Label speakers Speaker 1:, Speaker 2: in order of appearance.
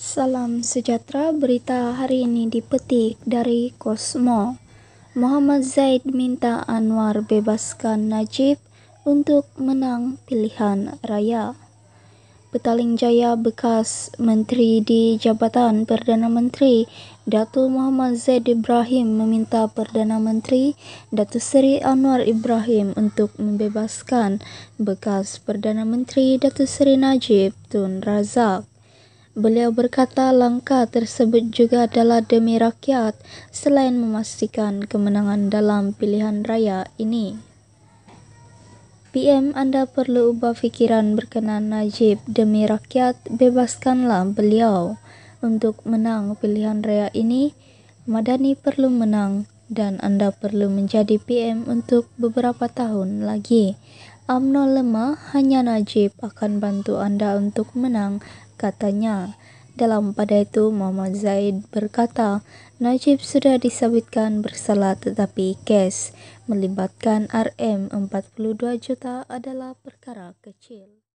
Speaker 1: Salam sejahtera, berita hari ini dipetik dari Kosmo. Muhammad Zaid minta Anwar bebaskan Najib untuk menang pilihan raya. Petaling Jaya bekas Menteri di Jabatan Perdana Menteri Dato Muhammad Zaid Ibrahim meminta Perdana Menteri Dato Seri Anwar Ibrahim untuk membebaskan bekas Perdana Menteri Dato Seri Najib Tun Razak. Beliau berkata langkah tersebut juga adalah demi rakyat selain memastikan kemenangan dalam pilihan raya ini. PM Anda perlu ubah pikiran berkenaan Najib demi rakyat, bebaskanlah beliau. Untuk menang pilihan raya ini, Madani perlu menang dan Anda perlu menjadi PM untuk beberapa tahun lagi. AMNO lemah, hanya Najib akan bantu Anda untuk menang, katanya. Dalam pada itu Muhammad Zaid berkata, Najib sudah disabitkan bersalah tetapi kes melibatkan RM 42 juta adalah perkara kecil.